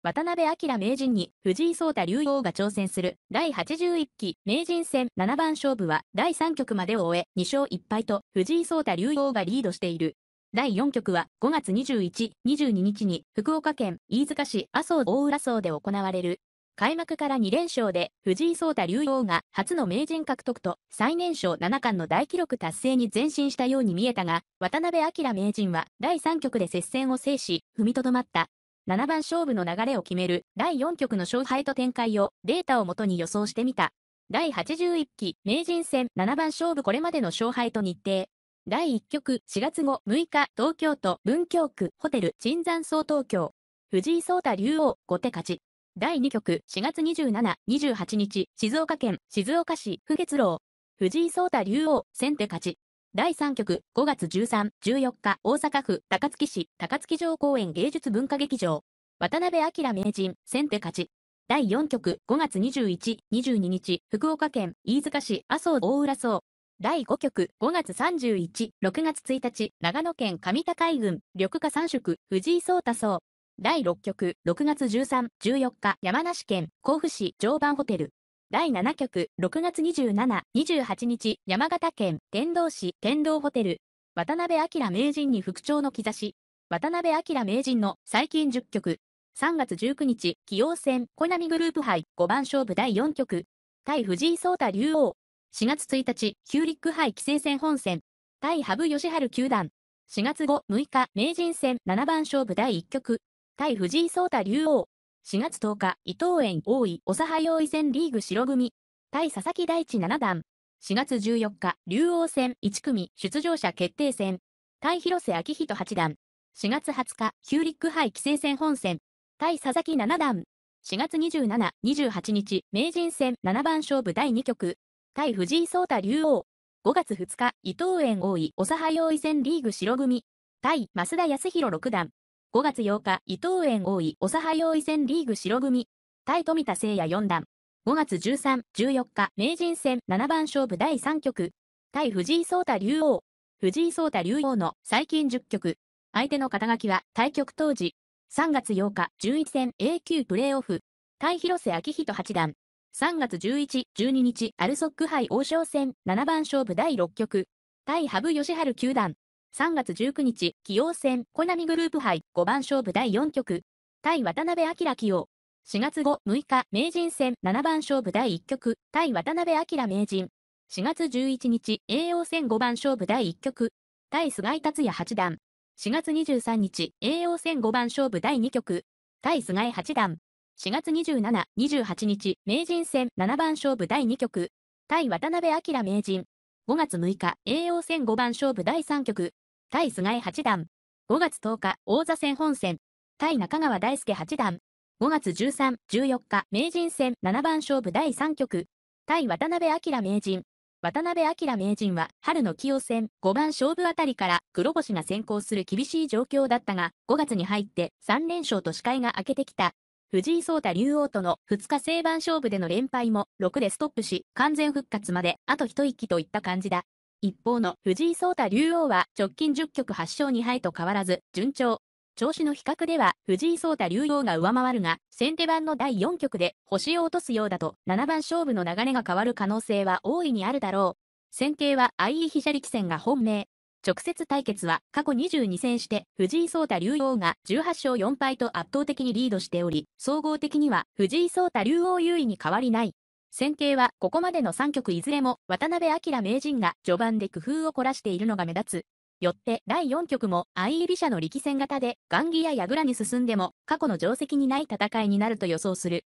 渡辺明名人に藤井聡太竜王が挑戦する第81期名人戦7番勝負は第3局までを終え2勝1敗と藤井聡太竜王がリードしている。第4局は5月21、22日に福岡県飯塚市麻生大浦荘で行われる。開幕から2連勝で藤井聡太竜王が初の名人獲得と最年少七冠の大記録達成に前進したように見えたが、渡辺明名人は第3局で接戦を制し、踏みとどまった。7番勝負の流れを決める第4局の勝敗と展開をデータをもとに予想してみた。第81期名人戦7番勝負これまでの勝敗と日程。第1局4月後6日東京都文京区ホテル鎮山総東京。藤井聡太竜王後手勝ち。第2局4月27、28日静岡県静岡市不月楼。藤井聡太竜王先手勝ち。第3局5月13、14日大阪府高槻市高槻城公園芸術文化劇場渡辺明名人先手勝ち第4局5月21、22日福岡県飯塚市麻生大浦荘第5局5月31、6月1日長野県上高井郡緑化三色、藤井聡太荘第6局6月13、14日山梨県甲府市常磐ホテル第7局6月27、28日山形県天童市天童ホテル渡辺明名人に復調の兆し渡辺明名人の最近10局3月19日棋王戦小波グループ杯5番勝負第4局対藤井聡太竜王4月1日ヒューリック杯棋聖戦本戦対羽生善治九段4月5、6日名人戦7番勝負第1局対藤井聡太竜王4月10日、伊藤園大井、おさはよい戦リーグ白組、対佐々木大地七段。4月14日、竜王戦1組出場者決定戦、対広瀬昭人八段。4月20日、ヒューリック杯棋聖戦本戦、対佐々木七段。4月27、28日、名人戦七番勝負第2局、対藤井聡太竜王。5月2日、伊藤園大井、おさはよい戦リーグ白組、対増田康弘六段。5月8日、伊藤園王位、おさは用意戦リーグ白組。対富田聖也4段。5月13、14日、名人戦7番勝負第3局。対藤井聡太竜王。藤井聡太竜王の最近10局。相手の肩書きは対局当時。3月8日、11戦 A 級プレーオフ。対広瀬明人八段。3月11、12日、アルソック杯王将戦7番勝負第6局。対羽生善治九段。3月19日、棋王戦、コナミグループ杯、5番勝負第4局。対渡辺明棋王。4月5、6日、名人戦、7番勝負第1局。対渡辺明名人。4月11日、叡王戦5番勝負第1局。対菅井達也八段。4月23日、叡王戦5番勝負第2局。対菅井八段。4月27、28日、名人戦7番勝負第2局。対渡辺明名人。5月6日、叡王戦5番勝負第3局。対菅井八段。5月10日、王座戦本戦。対中川大輔八段。5月13、14日、名人戦七番勝負第3局。対渡辺明名人。渡辺明名人は春の棋王戦5番勝負あたりから黒星が先行する厳しい状況だったが5月に入って3連勝と視界が明けてきた。藤井聡太竜王との2日正番勝負での連敗も6でストップし完全復活まであと一息といった感じだ。一方の藤井聡太竜王は直近10局8勝2敗と変わらず順調。調子の比較では藤井聡太竜王が上回るが、先手番の第4局で星を落とすようだと7番勝負の流れが変わる可能性は大いにあるだろう。戦型は相居飛車力戦が本命。直接対決は過去22戦して藤井聡太竜王が18勝4敗と圧倒的にリードしており、総合的には藤井聡太竜王優位に変わりない。戦型はここまでの3局いずれも渡辺明名人が序盤で工夫を凝らしているのが目立つ。よって第4局も相居飛車の力戦型で雁木や矢倉に進んでも過去の定石にない戦いになると予想する。